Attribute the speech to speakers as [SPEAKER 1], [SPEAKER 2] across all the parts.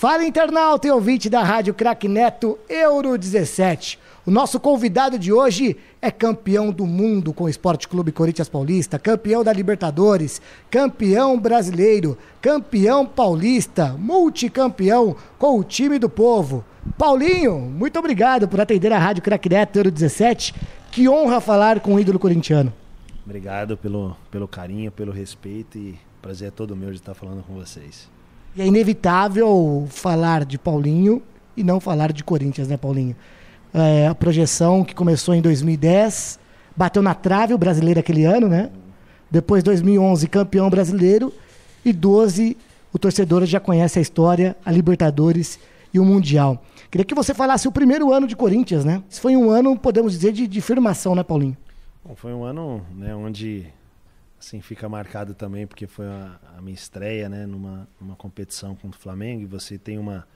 [SPEAKER 1] Fala internauta e ouvinte da Rádio Crack Neto Euro 17. O nosso convidado de hoje é campeão do mundo com o Esporte Clube Corinthians Paulista, campeão da Libertadores, campeão brasileiro, campeão paulista, multicampeão com o time do povo. Paulinho, muito obrigado por atender a Rádio Crack Neto Euro 17. Que honra falar com o ídolo corintiano.
[SPEAKER 2] Obrigado pelo, pelo carinho, pelo respeito e prazer é todo meu de estar falando com vocês.
[SPEAKER 1] E é inevitável falar de Paulinho e não falar de Corinthians, né, Paulinho? É, a projeção que começou em 2010, bateu na trave o brasileiro aquele ano, né? Depois 2011, campeão brasileiro. E 12, o torcedor já conhece a história, a Libertadores e o Mundial. Queria que você falasse o primeiro ano de Corinthians, né? Isso foi um ano, podemos dizer, de, de firmação, né, Paulinho?
[SPEAKER 2] Bom, foi um ano né, onde assim, fica marcado também porque foi a, a minha estreia, né, numa, numa competição contra o Flamengo e você tem uma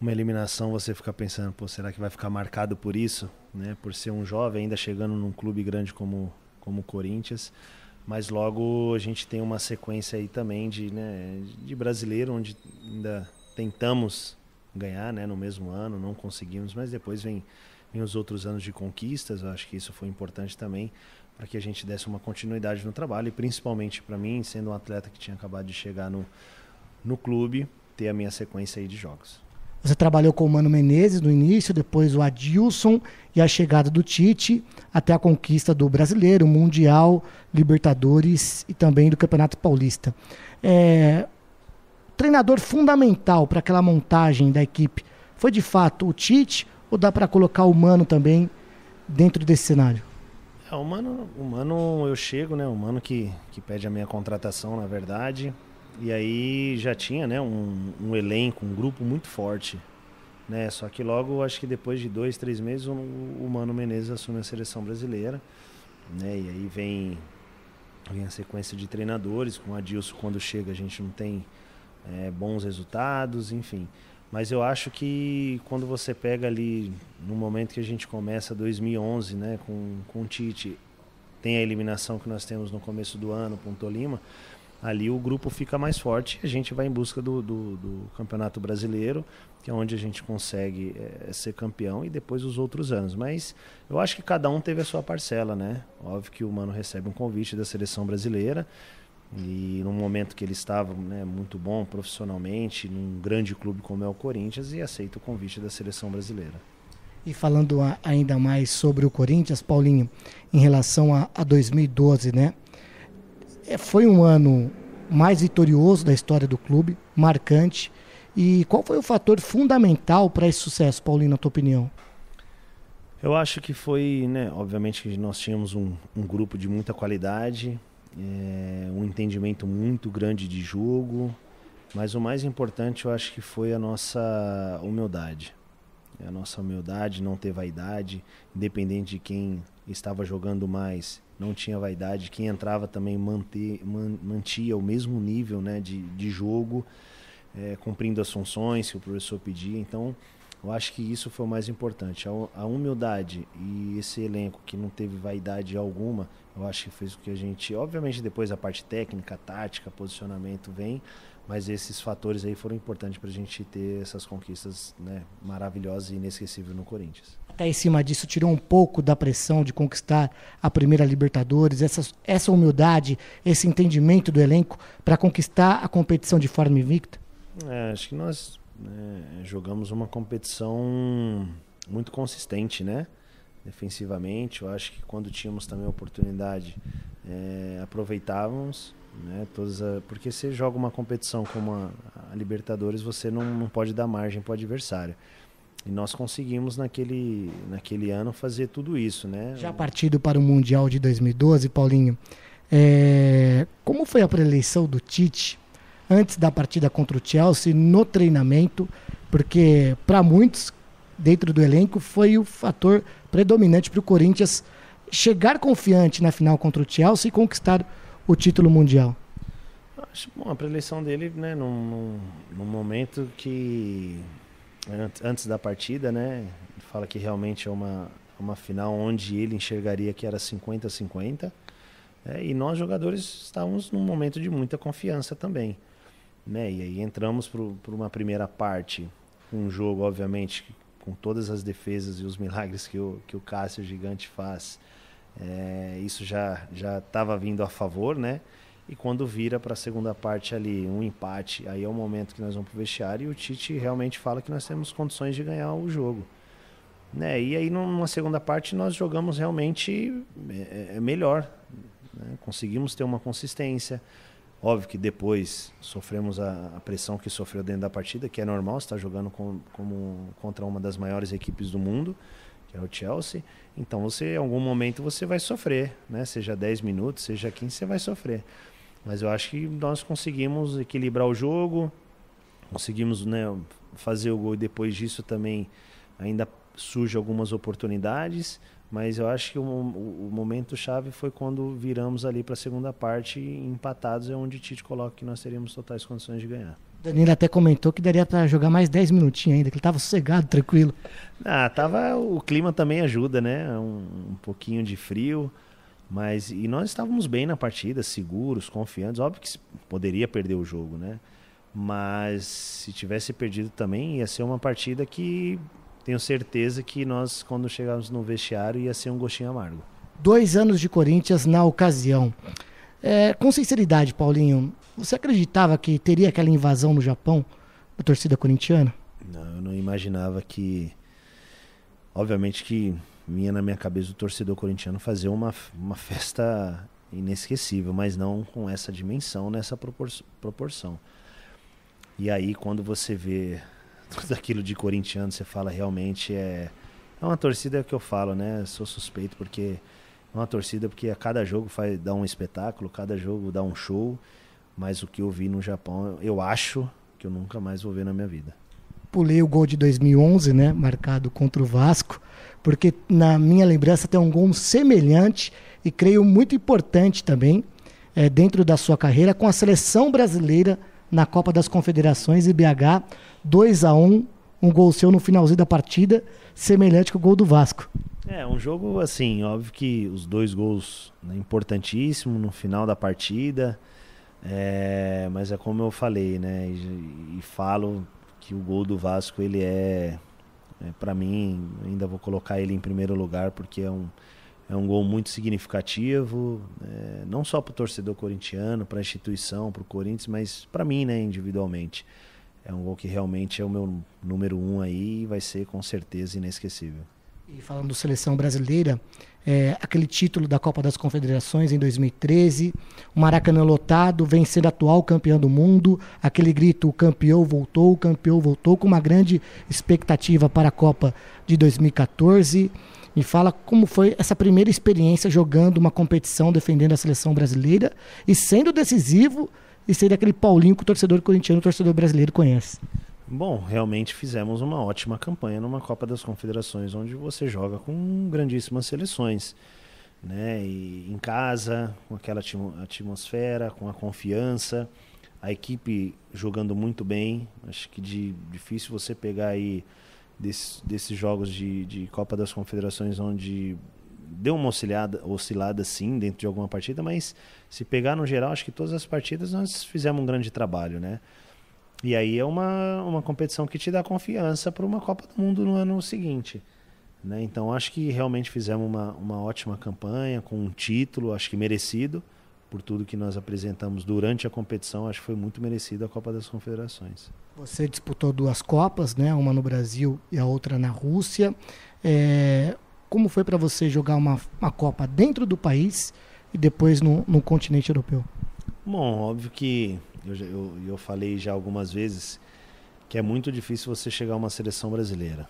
[SPEAKER 2] uma eliminação, você fica pensando, pô, será que vai ficar marcado por isso, né, por ser um jovem ainda chegando num clube grande como como o Corinthians, mas logo a gente tem uma sequência aí também de, né, de brasileiro onde ainda tentamos ganhar, né, no mesmo ano, não conseguimos, mas depois vem vem os outros anos de conquistas, eu acho que isso foi importante também para que a gente desse uma continuidade no trabalho e principalmente para mim, sendo um atleta que tinha acabado de chegar no, no clube, ter a minha sequência aí de jogos.
[SPEAKER 1] Você trabalhou com o Mano Menezes no início, depois o Adilson e a chegada do Tite até a conquista do Brasileiro, Mundial, Libertadores e também do Campeonato Paulista. É, treinador fundamental para aquela montagem da equipe foi de fato o Tite ou dá para colocar o Mano também dentro desse cenário?
[SPEAKER 2] É, o Mano, o Mano eu chego, né? O Mano que, que pede a minha contratação, na verdade. E aí já tinha, né? Um, um elenco, um grupo muito forte. Né? Só que logo, acho que depois de dois, três meses, o, o Mano Menezes assume a seleção brasileira. Né? E aí vem, vem a sequência de treinadores. Com o Adilson, quando chega, a gente não tem é, bons resultados, enfim. Mas eu acho que quando você pega ali, no momento que a gente começa 2011, né, com, com o Tite, tem a eliminação que nós temos no começo do ano com o Tolima, ali o grupo fica mais forte e a gente vai em busca do, do, do Campeonato Brasileiro, que é onde a gente consegue é, ser campeão, e depois os outros anos. Mas eu acho que cada um teve a sua parcela, né? Óbvio que o Mano recebe um convite da seleção brasileira, e num momento que ele estava né, muito bom profissionalmente, num grande clube como é o Corinthians, e aceita o convite da seleção brasileira.
[SPEAKER 1] E falando a, ainda mais sobre o Corinthians, Paulinho, em relação a, a 2012, né? É, foi um ano mais vitorioso da história do clube, marcante. E qual foi o fator fundamental para esse sucesso, Paulinho, na tua opinião?
[SPEAKER 2] Eu acho que foi, né? Obviamente que nós tínhamos um, um grupo de muita qualidade, é, um entendimento muito grande de jogo, mas o mais importante eu acho que foi a nossa humildade. É a nossa humildade, não ter vaidade, independente de quem estava jogando mais, não tinha vaidade, quem entrava também manter, man, mantia o mesmo nível né, de, de jogo, é, cumprindo as funções que o professor pedia. Então, eu acho que isso foi o mais importante. A, humildade e esse elenco que não teve vaidade alguma, eu acho que fez com que a gente. Obviamente, depois a parte técnica, tática, posicionamento vem, mas esses fatores aí foram importantes para a gente ter essas conquistas né, maravilhosas e inesquecíveis no Corinthians.
[SPEAKER 1] Até em cima disso, tirou um pouco da pressão de conquistar a primeira Libertadores, essa, essa humildade, esse entendimento do elenco para conquistar a competição de forma invicta?
[SPEAKER 2] É, acho que nós né, jogamos uma competição muito consistente, né? Defensivamente, eu acho que quando tínhamos também a oportunidade, é, aproveitávamos, né? Todas a, porque você joga uma competição como a, a Libertadores, você não, não pode dar margem para o adversário. E nós conseguimos naquele, naquele ano fazer
[SPEAKER 1] tudo isso, né? Já partido para o Mundial de 2012, Paulinho, é, como foi a preleição do Tite antes da partida contra o Chelsea, no treinamento, porque para muitos dentro do elenco foi o fator predominante para o Corinthians chegar confiante na final contra o Chelsea e conquistar o título mundial?
[SPEAKER 2] Acho bom, a preleição dele, né, num, num momento que antes da partida, né, fala que realmente é uma, uma final onde ele enxergaria que era 50-50. É, né, e nós jogadores estávamos num momento de muita confiança também. Né? E aí entramos para uma primeira parte, um jogo, obviamente, com todas as defesas e os milagres que o, que o Cássio Gigante faz. É, isso já já estava vindo a favor, né? E quando vira para a segunda parte ali, um empate, aí é o momento que nós vamos para o vestiário e o Tite realmente fala que nós temos condições de ganhar o jogo. Né? E aí numa segunda parte nós jogamos realmente é, é, é melhor. Né? Conseguimos ter uma consistência, Óbvio que depois sofremos a, a, pressão que sofreu dentro da partida, que é normal, está jogando com, como, contra uma das maiores equipes do mundo, que é o Chelsea. Então você, em algum momento, você vai sofrer, né? Seja 10 minutos, seja 15, você vai sofrer. Mas eu acho que nós conseguimos equilibrar o jogo, conseguimos né, fazer o gol e depois disso também ainda surgem algumas oportunidades, mas eu acho que o, o, momento chave foi quando viramos ali para a segunda parte empatados é onde Tite coloca que nós teríamos totais condições de ganhar.
[SPEAKER 1] Danilo até comentou que daria para jogar mais 10 minutinhos ainda, que ele estava sossegado, tranquilo.
[SPEAKER 2] Ah, tava, o clima também ajuda, né? Um, um pouquinho de frio, mas e nós estávamos bem na partida, seguros, confiantes, óbvio que poderia perder o jogo, né? Mas se tivesse perdido também ia ser uma partida que tenho certeza que nós, quando chegarmos no vestiário, ia ser um gostinho amargo.
[SPEAKER 1] Dois anos de Corinthians na ocasião. É, com sinceridade, Paulinho, você acreditava que teria aquela invasão no Japão da torcida corintiana?
[SPEAKER 2] Não, eu não imaginava que. Obviamente que vinha na minha cabeça o torcedor corintiano fazer uma, uma festa inesquecível, mas não com essa dimensão, nessa proporção. E aí, quando você vê tudo aquilo de corintiano, você fala realmente é. É uma torcida que eu falo, né? Sou suspeito porque é uma torcida porque a cada jogo faz, dá um espetáculo, cada jogo dá um show, mas o que eu vi no Japão, eu acho que eu nunca mais vou ver na minha vida.
[SPEAKER 1] Pulei o gol de 2011, né, marcado contra o Vasco, porque na minha lembrança tem um gol semelhante e creio muito importante também é, dentro da sua carreira com a seleção brasileira na Copa das Confederações e BH 2 a 1 um gol seu no finalzinho da partida, semelhante o gol do Vasco.
[SPEAKER 2] É, um jogo assim, óbvio que os dois gols né, importantíssimo no final da partida, é, mas é como eu falei, né, e, e, falo que o gol do Vasco, ele é, é para mim, ainda vou colocar ele em primeiro lugar, porque é um, é um gol muito significativo, é, não só para o torcedor corintiano, para a instituição, para o Corinthians, mas para mim, né, individualmente é um gol que realmente é o meu número um aí e vai ser com certeza inesquecível.
[SPEAKER 1] E falando da seleção brasileira, é, aquele título da Copa das Confederações em 2013, o Maracanã lotado, vencendo a atual campeã do mundo, aquele grito, o campeão voltou, o campeão voltou, com uma grande expectativa para a Copa de 2014. Me fala como foi essa primeira experiência jogando uma competição defendendo a seleção brasileira e sendo decisivo e daquele aquele Paulinho que o torcedor corintiano, o torcedor brasileiro conhece.
[SPEAKER 2] Bom, realmente fizemos uma ótima campanha numa Copa das Confederações, onde você joga com grandíssimas seleções, né? E em casa, com aquela atmosfera, com a confiança, a equipe jogando muito bem. Acho que de, difícil você pegar aí desses, desses jogos de, de Copa das Confederações onde deu uma oscilada, oscilada sim dentro de alguma partida, mas se pegar no geral, acho que todas as partidas nós fizemos um grande trabalho, né? E aí é uma, uma competição que te dá confiança para uma Copa do Mundo no ano seguinte. Né? Então acho que realmente fizemos uma, uma ótima campanha, com um título, acho que merecido, por tudo que nós apresentamos durante a competição, acho que foi muito merecido a Copa das Confederações.
[SPEAKER 1] Você disputou duas Copas, né? uma no Brasil e a outra na Rússia. É, como foi para você jogar uma, uma Copa dentro do país e depois no, no continente europeu?
[SPEAKER 2] Bom, óbvio que eu, eu, eu falei já algumas vezes que é muito difícil você chegar a uma seleção brasileira.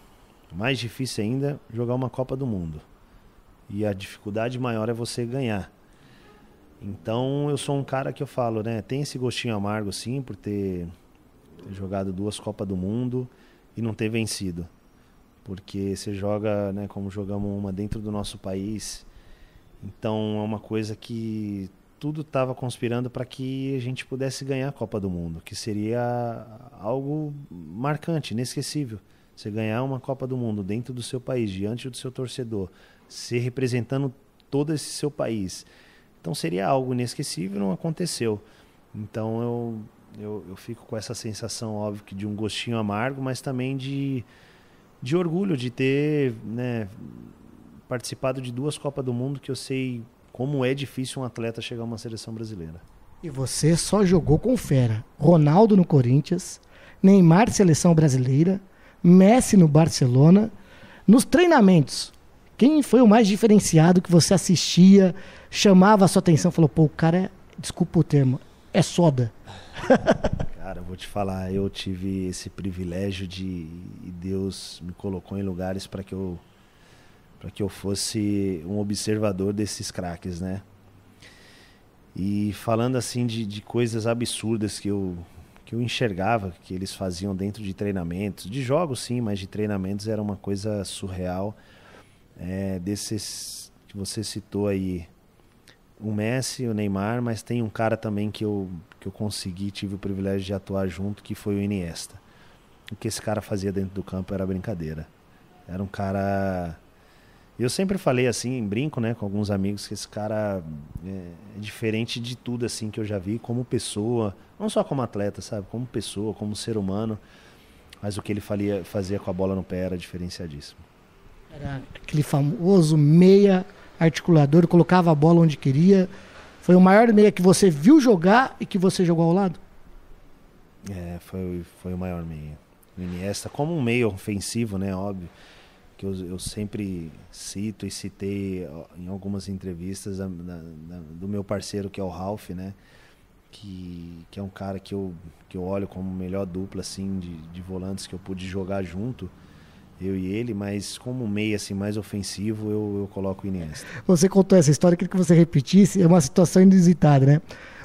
[SPEAKER 2] Mais difícil ainda jogar uma Copa do Mundo. E a dificuldade maior é você ganhar. Então eu sou um cara que eu falo, né? Tem esse gostinho amargo sim por ter, ter jogado duas Copas do Mundo e não ter vencido porque você joga, né, como jogamos uma dentro do nosso país. Então é uma coisa que tudo estava conspirando para que a gente pudesse ganhar a Copa do Mundo, que seria algo marcante, inesquecível. Você ganhar uma Copa do Mundo dentro do seu país, diante do seu torcedor, se representando todo esse seu país. Então seria algo inesquecível, não aconteceu. Então eu, eu, eu fico com essa sensação, óbvio, que de um gostinho amargo, mas também de de orgulho de ter né, participado de duas Copas do Mundo que eu sei como é difícil um atleta chegar a uma seleção brasileira.
[SPEAKER 1] E você só jogou com fera. Ronaldo no Corinthians, Neymar seleção brasileira, Messi no Barcelona. Nos treinamentos, quem foi o mais diferenciado que você assistia, chamava a sua atenção, falou, pô, o cara é, desculpa o termo, é soda.
[SPEAKER 2] Cara, vou te falar, eu tive esse privilégio de Deus me colocou em lugares para que eu para que eu fosse um observador desses craques, né? E falando assim de, de coisas absurdas que eu que eu enxergava que eles faziam dentro de treinamentos, de jogos sim, mas de treinamentos era uma coisa surreal. É, desses que você citou aí, o Messi, o Neymar, mas tem um cara também que eu, que eu consegui, tive o privilégio de atuar junto, que foi o Iniesta. O que esse cara fazia dentro do campo era brincadeira. Era um cara. Eu sempre falei assim, em brinco, né, com alguns amigos, que esse cara é, é diferente de tudo assim que eu já vi como pessoa, não só como atleta, sabe, como pessoa, como ser humano, mas o que ele falia, fazia com a bola no pé era diferenciadíssimo.
[SPEAKER 1] Era aquele famoso meia articulador, colocava a bola onde queria. Foi o maior meia que você viu jogar e que você jogou ao lado?
[SPEAKER 2] É, foi, foi o maior meia. O Iniesta, como um meio ofensivo, né? Óbvio. Que eu, eu sempre cito e citei em algumas entrevistas da, da, da, do meu parceiro, que é o Ralph, né? Que, que é um cara que eu, que eu olho como melhor dupla, assim, de, de volantes que eu pude jogar junto eu e ele, mas como meio assim, mais ofensivo, eu, eu coloco o Iniesta.
[SPEAKER 1] Você contou essa história, queria que você repetisse, é uma situação inusitada, né?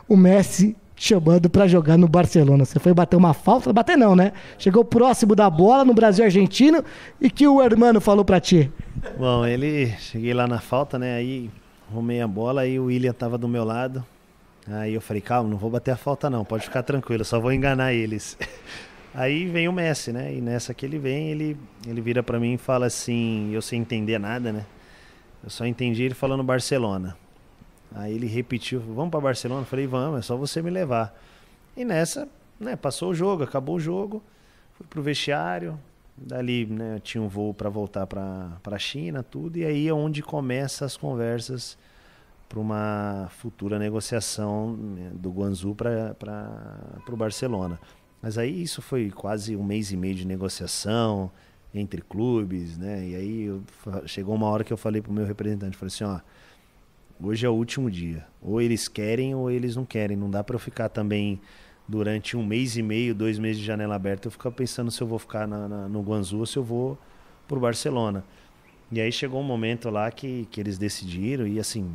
[SPEAKER 1] O Messi chamando para jogar no Barcelona. Você foi bater uma falta, bater não, né? Chegou próximo da bola no Brasil argentino e que o hermano falou para ti?
[SPEAKER 2] Bom, ele cheguei lá na falta, né? Aí arrumei a bola e o William tava do meu lado. Aí eu falei, calma, não vou bater a falta não, pode ficar tranquilo, só vou enganar eles. Aí vem o Messi, né? E nessa que ele vem, ele, ele vira para mim e fala assim, eu sem entender nada, né? Eu só entendi ele falando Barcelona. Aí ele repetiu, vamos para Barcelona? Eu falei, vamos, é só você me levar. E nessa, né, passou o jogo, acabou o jogo, fui pro vestiário, dali, né, tinha um voo para voltar para a China, tudo, e aí é onde começa as conversas para uma futura negociação né, do Guangzhou para o Barcelona. Mas aí isso foi quase um mês e meio de negociação entre clubes, né? E aí eu, chegou uma hora que eu falei pro meu representante, falei assim, ó, hoje é o último dia. Ou eles querem ou eles não querem. Não dá para eu ficar também durante um mês e meio, dois meses de janela aberta, eu ficar pensando se eu vou ficar na, na, no Guanzu ou se eu vou pro Barcelona. E aí chegou um momento lá que, que eles decidiram e assim,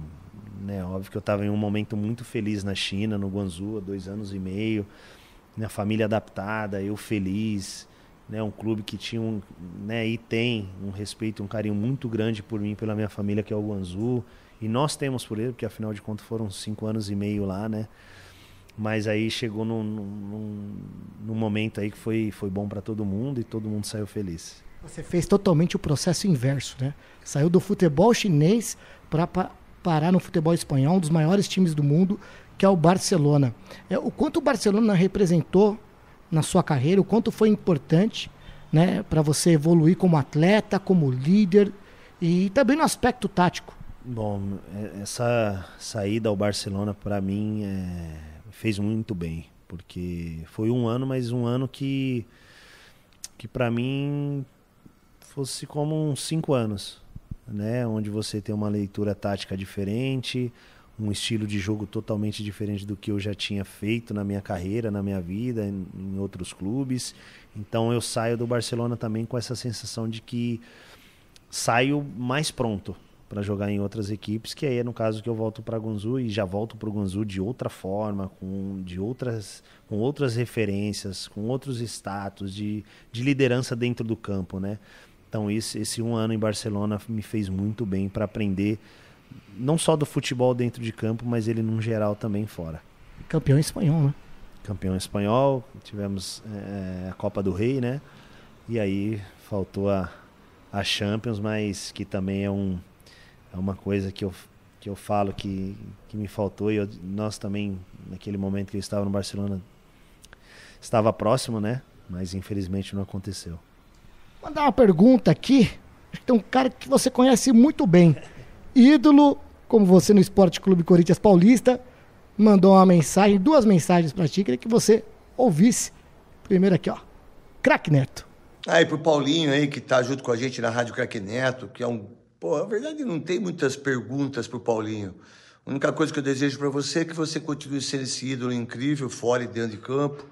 [SPEAKER 2] né, óbvio que eu estava em um momento muito feliz na China, no Guanzu, há dois anos e meio minha né, família adaptada, eu feliz, né? Um clube que tinha um, né, e tem um respeito, um carinho muito grande por mim, pela minha família que é o Guanzu, e nós temos por ele, porque afinal de contas foram cinco anos e meio lá, né? Mas aí chegou num, num, num momento aí que foi, foi bom para todo mundo e todo mundo saiu feliz.
[SPEAKER 1] Você fez totalmente o processo inverso, né? Saiu do futebol chinês para parar no futebol espanhol, um dos maiores times do mundo, que é o Barcelona. É, o quanto o Barcelona representou na sua carreira, o quanto foi importante né, para você evoluir como atleta, como líder e também no aspecto tático.
[SPEAKER 2] Bom, é, essa saída ao Barcelona para mim é, fez muito bem, porque foi um ano, mas um ano que que para mim fosse como uns cinco anos, né, onde você tem uma leitura tática diferente, um estilo de jogo totalmente diferente do que eu já tinha feito na minha carreira, na minha vida, em, em outros clubes. Então eu saio do Barcelona também com essa sensação de que saio mais pronto para jogar em outras equipes, que aí é no caso que eu volto para Gonzu e já volto para o Gonzu de outra forma, com de outras com outras referências, com outros status de, de liderança dentro do campo, né? Então esse, esse um ano em Barcelona me fez muito bem para aprender não só do futebol dentro de campo, mas ele num geral também fora.
[SPEAKER 1] Campeão espanhol, né?
[SPEAKER 2] Campeão espanhol, tivemos é, a Copa do Rei, né? E aí faltou a, a Champions, mas que também é, um, é uma coisa que eu, que eu falo que, que me faltou. E eu, nós também, naquele momento que eu estava no Barcelona, estava próximo, né? Mas infelizmente não aconteceu.
[SPEAKER 1] Mandar uma pergunta aqui. Acho que tem um cara que você conhece muito bem ídolo, como você no Esporte Clube Corinthians Paulista, mandou uma mensagem, duas mensagens para ti, queria que você ouvisse. Primeiro aqui, ó. Crack Neto.
[SPEAKER 3] Aí pro Paulinho aí, que tá junto com a gente na Rádio Crack Neto, que é um. Pô, na verdade não tem muitas perguntas pro Paulinho. A única coisa que eu desejo para você é que você continue sendo esse ídolo incrível, fora e dentro de campo,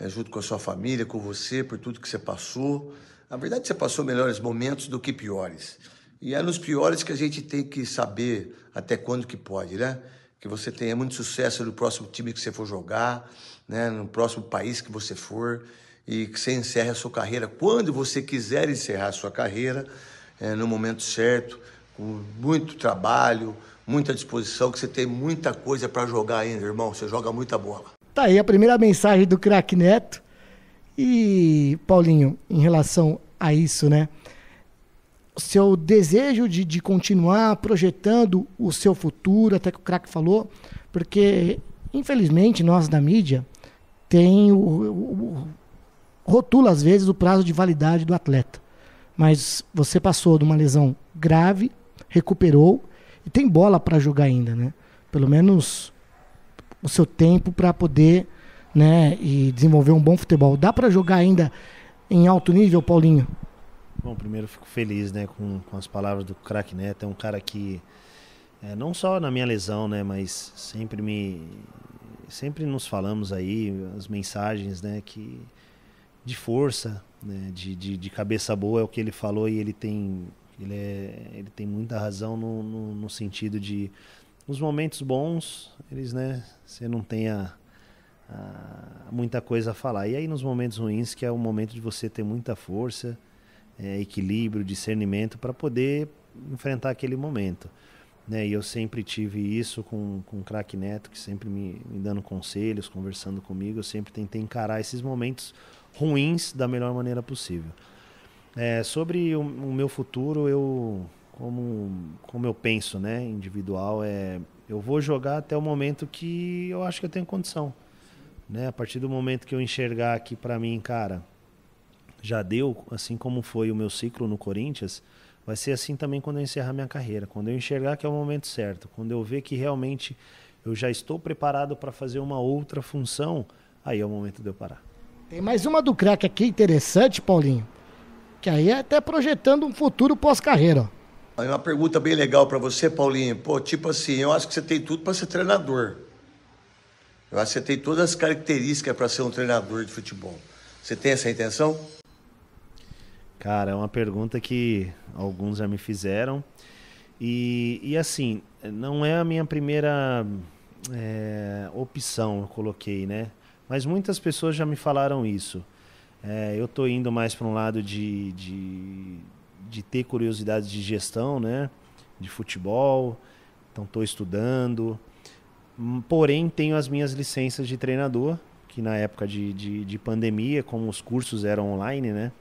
[SPEAKER 3] é, junto com a sua família, com você, por tudo que você passou. Na verdade, você passou melhores momentos do que piores. E é nos piores que a gente tem que saber até quando que pode, né? Que você tenha muito sucesso no próximo time que você for jogar, né? no próximo país que você for, e que você encerre a sua carreira quando você quiser encerrar a sua carreira, é, no momento certo, com muito trabalho, muita disposição, que você tem muita coisa para jogar ainda, irmão. Você joga muita bola.
[SPEAKER 1] Tá aí a primeira mensagem do craque Neto. E, Paulinho, em relação a isso, né? seu desejo de, de continuar projetando o seu futuro, até que o craque falou, porque infelizmente nós da mídia tem o, o, o, rotula às vezes o prazo de validade do atleta, mas você passou de uma lesão grave, recuperou e tem bola para jogar ainda, né? Pelo menos o seu tempo para poder, né, e desenvolver um bom futebol. Dá para jogar ainda em alto nível, Paulinho?
[SPEAKER 2] Bom, primeiro fico feliz, né, com, com as palavras do craque Neto. É um cara que é, não só na minha lesão, né, mas sempre me sempre nos falamos aí as mensagens, né, que de força, né, de, de, de cabeça boa é o que ele falou e ele tem ele, é, ele tem muita razão no, no, no sentido de nos momentos bons eles, né, você não tenha muita coisa a falar. E aí nos momentos ruins que é o momento de você ter muita força, é, equilíbrio, discernimento para poder enfrentar aquele momento. Né? E eu sempre tive isso com, com o craque Neto, que sempre me, me dando conselhos, conversando comigo. Eu sempre tentei encarar esses momentos ruins da melhor maneira possível. É, sobre o, o, meu futuro, eu como, como eu penso, né, individual, é eu vou jogar até o momento que eu acho que eu tenho condição, né? A partir do momento que eu enxergar aqui para mim, cara, já deu, assim como foi o meu ciclo no Corinthians, vai ser assim também quando eu encerrar minha carreira. Quando eu enxergar que é o momento certo, quando eu ver que realmente eu já estou preparado para fazer uma outra função, aí é o momento de eu parar.
[SPEAKER 1] Tem mais uma do craque aqui interessante, Paulinho, que aí é até projetando um futuro pós-carreira.
[SPEAKER 3] É uma pergunta bem legal para você, Paulinho. Pô, tipo assim, eu acho que você tem tudo para ser treinador. Eu acho que você tem todas as características para ser um treinador de futebol. Você tem essa intenção?
[SPEAKER 2] Cara, é uma pergunta que alguns já me fizeram. E, e assim, não é a minha primeira é, opção, eu coloquei, né? Mas muitas pessoas já me falaram isso. É, eu estou indo mais para um lado de, de, de, ter curiosidade de gestão, né? De futebol, então estou estudando. Hum, porém, tenho as minhas licenças de treinador, que na época de, de, de pandemia, como os cursos eram online, né?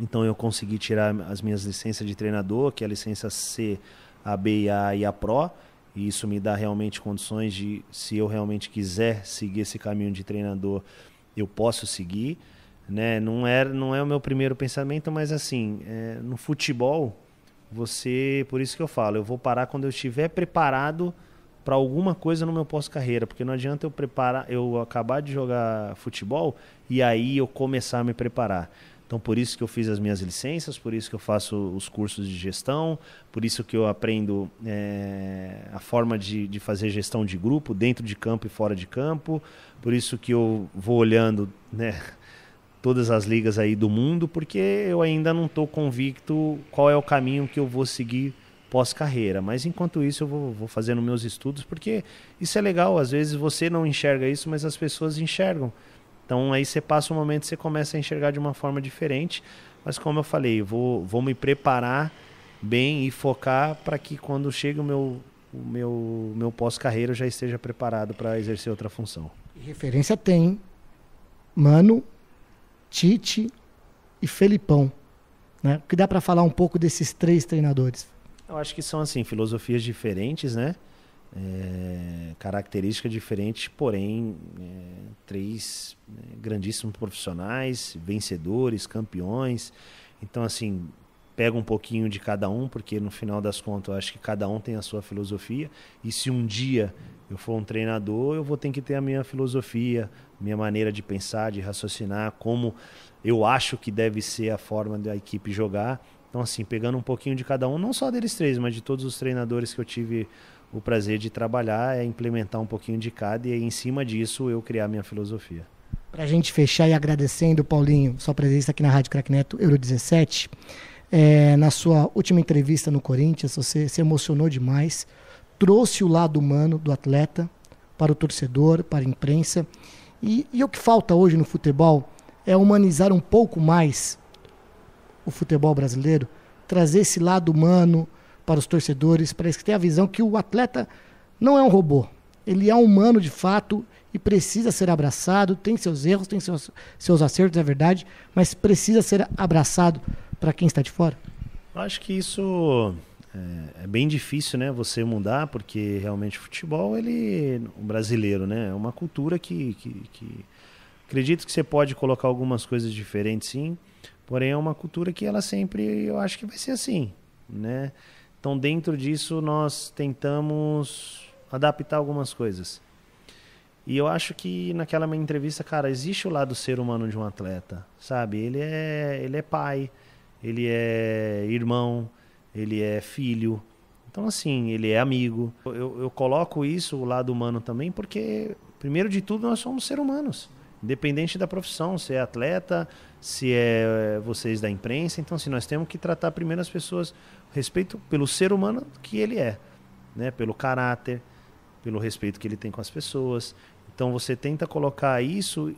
[SPEAKER 2] Então eu consegui tirar as minhas licenças de treinador, que é a licença C, a B, A e a Pro. E isso me dá realmente condições de, se eu realmente quiser seguir esse caminho de treinador, eu posso seguir. Né? Não, é, não é o meu primeiro pensamento, mas assim, é, no futebol, você. Por isso que eu falo, eu vou parar quando eu estiver preparado para alguma coisa no meu pós-carreira, porque não adianta eu preparar, eu acabar de jogar futebol e aí eu começar a me preparar. Então, por isso que eu fiz as minhas licenças, por isso que eu faço os cursos de gestão, por isso que eu aprendo é, a forma de, de fazer gestão de grupo, dentro de campo e fora de campo, por isso que eu vou olhando né, todas as ligas aí do mundo, porque eu ainda não estou convicto qual é o caminho que eu vou seguir pós-carreira. Mas enquanto isso, eu vou, vou fazendo meus estudos, porque isso é legal. Às vezes você não enxerga isso, mas as pessoas enxergam. Então aí você passa um momento e você começa a enxergar de uma forma diferente. Mas como eu falei, vou, vou me preparar bem e focar para que quando chegue o meu, o meu, meu pós-carreira já esteja preparado para exercer outra função.
[SPEAKER 1] Referência tem Mano, Tite e Felipão. Né? O que dá para falar um pouco desses três treinadores?
[SPEAKER 2] Eu acho que são assim filosofias diferentes, né? é, características diferentes, porém é, três né, grandíssimos profissionais, vencedores, campeões. Então, assim, pega um pouquinho de cada um, porque no final das contas eu acho que cada um tem a sua filosofia. E se um dia eu for um treinador, eu vou ter que ter a minha filosofia, minha maneira de pensar, de raciocinar, como eu acho que deve ser a forma da equipe jogar. Então, assim, pegando um pouquinho de cada um, não só deles três, mas de todos os treinadores que eu tive o prazer de trabalhar é implementar um pouquinho de cada e aí, em cima disso eu criar minha filosofia.
[SPEAKER 1] Para a gente fechar e agradecendo, Paulinho, sua presença aqui na Rádio Neto Euro 17, é, na sua última entrevista no Corinthians, você se emocionou demais, trouxe o lado humano do atleta para o torcedor, para a imprensa. E, e o que falta hoje no futebol é humanizar um pouco mais o futebol brasileiro, trazer esse lado humano, para os torcedores, para eles que têm a visão que o atleta não é um robô. Ele é humano de fato e precisa ser abraçado, tem seus erros, tem seus, seus acertos, é verdade, mas precisa ser abraçado para quem está de fora?
[SPEAKER 2] Acho que isso é, é, bem difícil, né? Você mudar, porque realmente o futebol, ele, o brasileiro, né? É uma cultura que, que, que, acredito que você pode colocar algumas coisas diferentes, sim. Porém, é uma cultura que ela sempre, eu acho que vai ser assim, né? Então, dentro disso, nós tentamos adaptar algumas coisas. E eu acho que naquela minha entrevista, cara, existe o lado ser humano de um atleta, sabe? Ele é, ele é pai, ele é irmão, ele é filho. Então, assim, ele é amigo. Eu, eu coloco isso, o lado humano também, porque, primeiro de tudo, nós somos seres humanos. Independente da profissão, se é atleta, se é, é vocês da imprensa. Então, assim, nós temos que tratar primeiro as pessoas Respeito pelo ser humano que ele é, né? Pelo caráter, pelo respeito que ele tem com as pessoas. Então você tenta colocar isso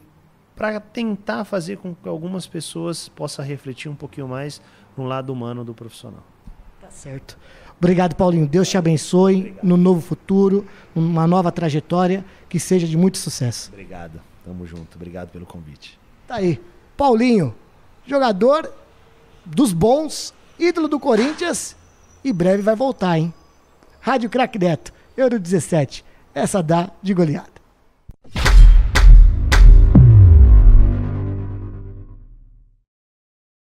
[SPEAKER 2] para tentar fazer com que algumas pessoas possam refletir um pouquinho mais no lado humano do profissional. Tá certo.
[SPEAKER 1] Obrigado, Paulinho. Deus te abençoe Obrigado. no novo futuro, numa nova trajetória que seja de muito sucesso.
[SPEAKER 2] Obrigado. Tamo junto. Obrigado pelo convite.
[SPEAKER 1] Tá aí. Paulinho, jogador dos bons, ídolo do Corinthians e breve vai voltar, hein? Rádio Crack Neto, Euro 17. Essa dá de goleada.